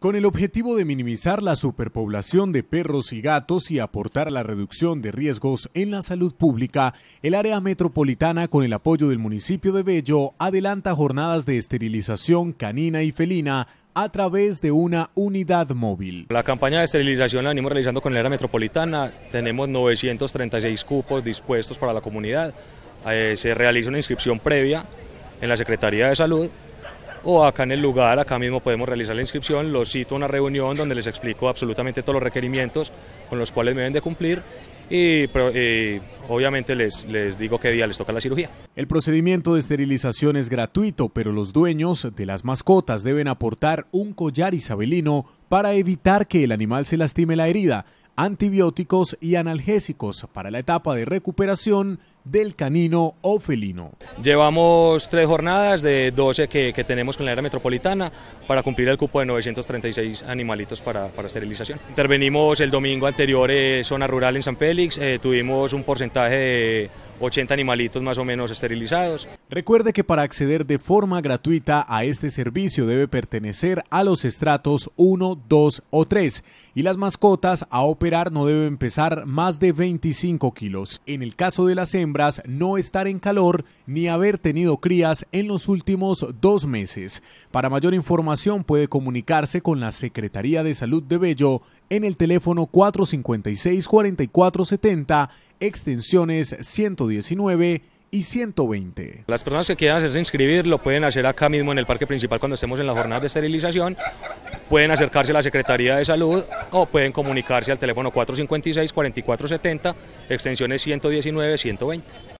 Con el objetivo de minimizar la superpoblación de perros y gatos y aportar a la reducción de riesgos en la salud pública, el área metropolitana, con el apoyo del municipio de Bello, adelanta jornadas de esterilización canina y felina a través de una unidad móvil. La campaña de esterilización la venimos realizando con el área metropolitana. Tenemos 936 cupos dispuestos para la comunidad. Eh, se realiza una inscripción previa en la Secretaría de Salud o acá en el lugar, acá mismo podemos realizar la inscripción, los cito a una reunión donde les explico absolutamente todos los requerimientos con los cuales me deben de cumplir y, obviamente les, les digo qué día les toca la cirugía. El procedimiento de esterilización es gratuito, pero los dueños de las mascotas deben aportar un collar isabelino para evitar que el animal se lastime la herida, antibióticos y analgésicos para la etapa de recuperación del canino o felino. Llevamos tres jornadas de 12 que, tenemos con la era metropolitana para cumplir el cupo de 936 animalitos para, para esterilización. Intervenimos el domingo anterior en eh, zona rural en San Félix, eh, tuvimos un porcentaje de 80 animalitos más o menos esterilizados. Recuerde que para acceder de forma gratuita a este servicio debe pertenecer a los estratos 1, 2 o 3 y las mascotas a operar no deben pesar más de 25 kilos. En el caso de las hembras, no estar en calor ni haber tenido crías en los últimos dos meses. Para mayor información puede comunicarse con la Secretaría de Salud de Bello en el teléfono 456 4470 extensiones 119 y 120. Las personas que quieran hacerse inscribir lo pueden hacer acá mismo en el parque principal cuando estemos en la jornada de esterilización. Pueden acercarse a la Secretaría de Salud o pueden comunicarse al teléfono 456-4470, extensiones 119-120.